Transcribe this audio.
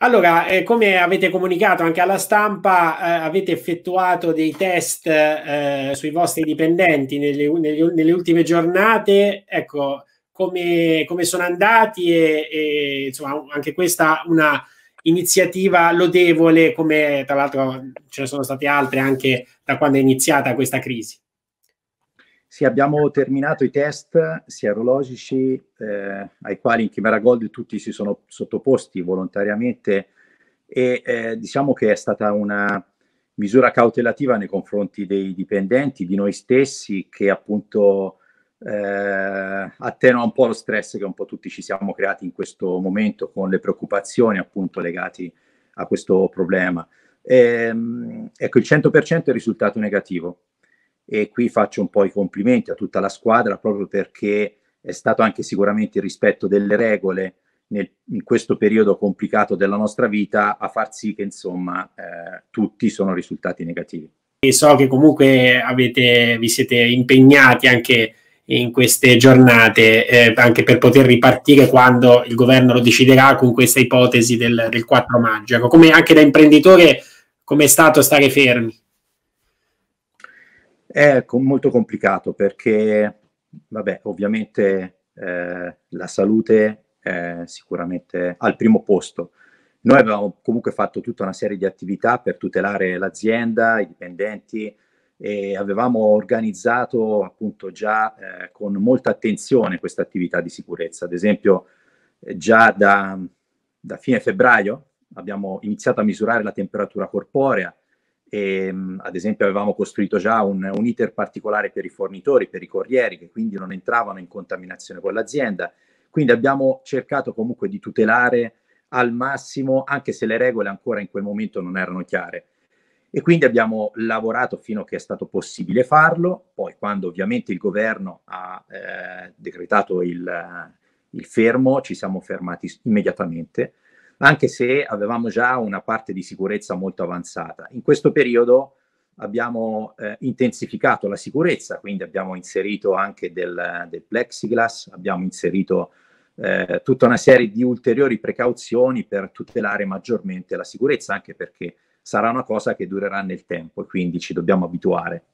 Allora, eh, come avete comunicato anche alla stampa, eh, avete effettuato dei test eh, sui vostri dipendenti nelle, nelle, nelle ultime giornate. Ecco, come, come sono andati e, e, insomma anche questa una iniziativa lodevole come tra l'altro ce ne sono state altre anche da quando è iniziata questa crisi. Sì, abbiamo terminato i test sia aerologici eh, ai quali in Chimera Gold tutti si sono sottoposti volontariamente e eh, diciamo che è stata una misura cautelativa nei confronti dei dipendenti, di noi stessi che appunto eh, attenua un po' lo stress che un po' tutti ci siamo creati in questo momento con le preoccupazioni appunto legate a questo problema. E, ehm, ecco, il 100% è risultato negativo e qui faccio un po' i complimenti a tutta la squadra proprio perché è stato anche sicuramente il rispetto delle regole nel, in questo periodo complicato della nostra vita a far sì che insomma eh, tutti sono risultati negativi. E so che comunque avete, vi siete impegnati anche in queste giornate eh, anche per poter ripartire quando il governo lo deciderà con questa ipotesi del, del 4 maggio. Ecco, come anche da imprenditore, come è stato stare fermi? È com- molto complicato perché, vabbè, ovviamente eh, la salute è sicuramente al primo posto. Noi abbiamo comunque fatto tutta una serie di attività per tutelare l'azienda, i dipendenti e avevamo organizzato appunto già eh, con molta attenzione questa attività di sicurezza. Ad esempio, eh, già da, da fine febbraio abbiamo iniziato a misurare la temperatura corporea, e, ehm, ad esempio avevamo costruito già un, un iter particolare per i fornitori, per i corrieri, che quindi non entravano in contaminazione con l'azienda. Quindi abbiamo cercato comunque di tutelare al massimo, anche se le regole ancora in quel momento non erano chiare. E quindi abbiamo lavorato fino a che è stato possibile farlo, poi quando ovviamente il governo ha eh, decretato il, il fermo, ci siamo fermati immediatamente anche se avevamo già una parte di sicurezza molto avanzata. In questo periodo abbiamo eh, intensificato la sicurezza, quindi abbiamo inserito anche del, del plexiglass, abbiamo inserito eh, tutta una serie di ulteriori precauzioni per tutelare maggiormente la sicurezza, anche perché sarà una cosa che durerà nel tempo e quindi ci dobbiamo abituare.